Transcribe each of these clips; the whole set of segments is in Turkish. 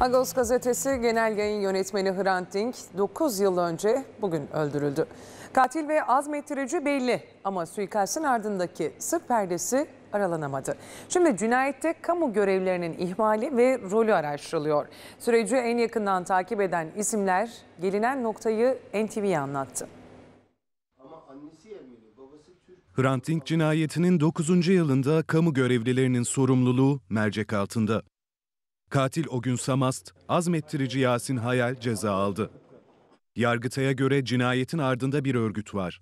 Agos gazetesi genel yayın yönetmeni Hrant Dink 9 yıl önce bugün öldürüldü. Katil ve azmettirici belli ama suikastın ardındaki sır perdesi aralanamadı. Şimdi cinayette kamu görevlerinin ihmali ve rolü araştırılıyor. Süreci en yakından takip eden isimler gelinen noktayı NTV'ye anlattı. Hrant Dink cinayetinin 9. yılında kamu görevlilerinin sorumluluğu mercek altında. Katil o gün Samast, azmettirici Yasin Hayal ceza aldı. Yargıtay'a göre cinayetin ardında bir örgüt var.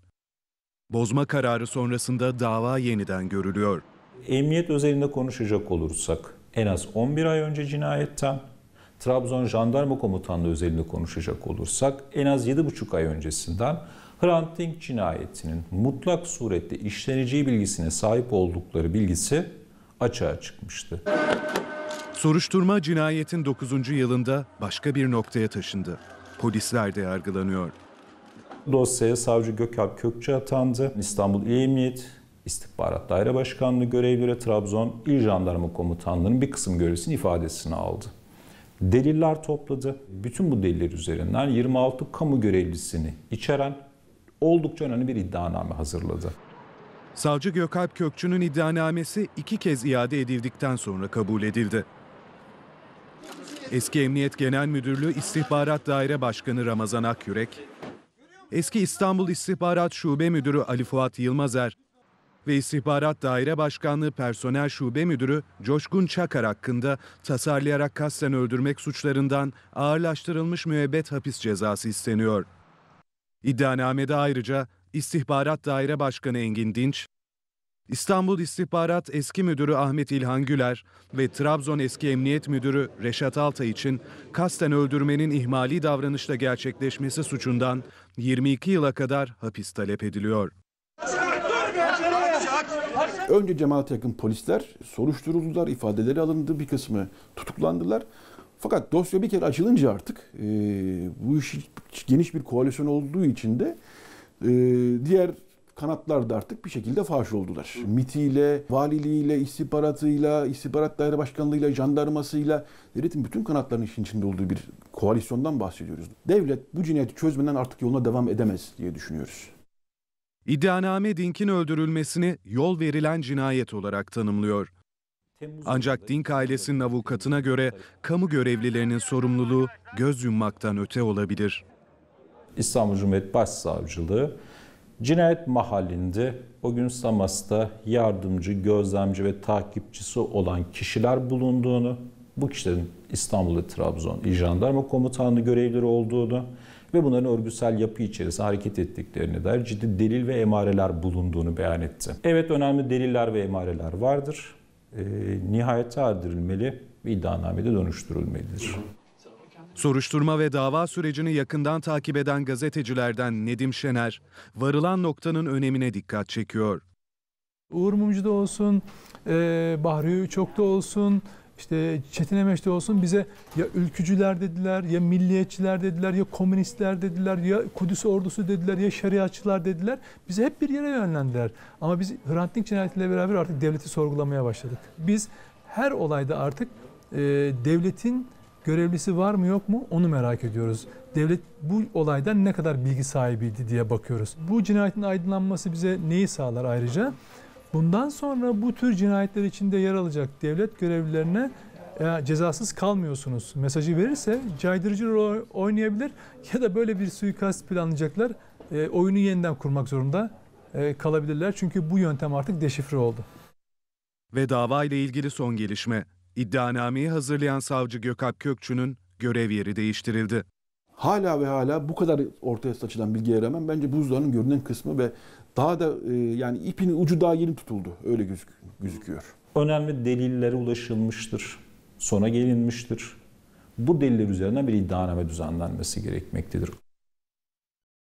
Bozma kararı sonrasında dava yeniden görülüyor. Emniyet özelinde konuşacak olursak en az 11 ay önce cinayetten, Trabzon Jandarma Komutanlığı özelinde konuşacak olursak en az 7,5 ay öncesinden Hrant Dink cinayetinin mutlak surette işleneceği bilgisine sahip oldukları bilgisi açığa çıkmıştı. Soruşturma cinayetin 9. yılında başka bir noktaya taşındı. Polisler de yargılanıyor. Dosyaya savcı Gökalp Kökçe atandı. İstanbul İl Emniyet İstihbarat Daire Başkanlığı görevlere Trabzon İl Jandarma Komutanlığı'nın bir kısım görevlisinin ifadesini aldı. Deliller topladı. Bütün bu deliller üzerinden 26 kamu görevlisini içeren oldukça önemli bir iddianame hazırladı. Savcı Gökalp Kökçü'nün iddianamesi iki kez iade edildikten sonra kabul edildi. Eski Emniyet Genel Müdürlüğü İstihbarat Daire Başkanı Ramazan Akyürek, eski İstanbul İstihbarat Şube Müdürü Ali Fuat Yılmazer ve İstihbarat Daire Başkanlığı Personel Şube Müdürü Coşkun Çakar hakkında tasarlayarak kasten öldürmek suçlarından ağırlaştırılmış müebbet hapis cezası isteniyor. İddianamede ayrıca İstihbarat Daire Başkanı Engin Dinç, İstanbul İstihbarat Eski Müdürü Ahmet İlhan Güler ve Trabzon Eski Emniyet Müdürü Reşat Altay için kasten öldürmenin ihmali davranışla gerçekleşmesi suçundan 22 yıla kadar hapis talep ediliyor. Önce cemaate yakın polisler soruşturuldular, ifadeleri alındı, bir kısmı tutuklandılar. Fakat dosya bir kere açılınca artık e, bu iş geniş bir koalisyon olduğu için de e, diğer kanatlar da artık bir şekilde faş oldular. MIT'iyle, valiliğiyle, istihbaratıyla, istihbarat daire başkanlığıyla, jandarmasıyla devletin bütün kanatlarının işin içinde olduğu bir koalisyondan bahsediyoruz. Devlet bu cinayeti çözmeden artık yoluna devam edemez diye düşünüyoruz. İddianame Dink'in öldürülmesini yol verilen cinayet olarak tanımlıyor. Ancak Dink ailesinin avukatına göre kamu görevlilerinin sorumluluğu göz yummaktan öte olabilir. İstanbul Cumhuriyet Başsavcılığı Cinayet mahallinde o gün Samas'ta yardımcı, gözlemci ve takipçisi olan kişiler bulunduğunu, bu kişilerin İstanbul'da Trabzon İl Jandarma Komutanlığı görevleri olduğunu ve bunların örgütsel yapı içerisinde hareket ettiklerini dair ciddi delil ve emareler bulunduğunu beyan etti. Evet önemli deliller ve emareler vardır. E, nihayete erdirilmeli ve iddianamede dönüştürülmelidir. Soruşturma ve dava sürecini yakından takip eden gazetecilerden Nedim Şener, varılan noktanın önemine dikkat çekiyor. Uğur Mumcu'da olsun, e, Bahri Uçok'ta olsun, işte Çetin Emeş'te olsun bize ya ülkücüler dediler, ya milliyetçiler dediler, ya komünistler dediler, ya Kudüs ordusu dediler, ya şeriatçılar dediler. bize hep bir yere yönlendiler. Ama biz Hrant Dink cinayetiyle beraber artık devleti sorgulamaya başladık. Biz her olayda artık e, devletin görevlisi var mı yok mu onu merak ediyoruz. Devlet bu olaydan ne kadar bilgi sahibiydi diye bakıyoruz. Bu cinayetin aydınlanması bize neyi sağlar ayrıca? Bundan sonra bu tür cinayetler içinde yer alacak devlet görevlilerine e, cezasız kalmıyorsunuz mesajı verirse caydırıcı rol oynayabilir ya da böyle bir suikast planlayacaklar. E, oyunu yeniden kurmak zorunda e, kalabilirler. Çünkü bu yöntem artık deşifre oldu. Ve dava ile ilgili son gelişme İddianameyi hazırlayan savcı Gökalp Kökçü'nün görev yeri değiştirildi. Hala ve hala bu kadar ortaya saçılan bilgiye rağmen bence buzdağının görünen kısmı ve daha da e, yani ipin ucu daha yeni tutuldu. Öyle gözüküyor. Önemli delillere ulaşılmıştır. Sona gelinmiştir. Bu deliller üzerine bir iddianame düzenlenmesi gerekmektedir.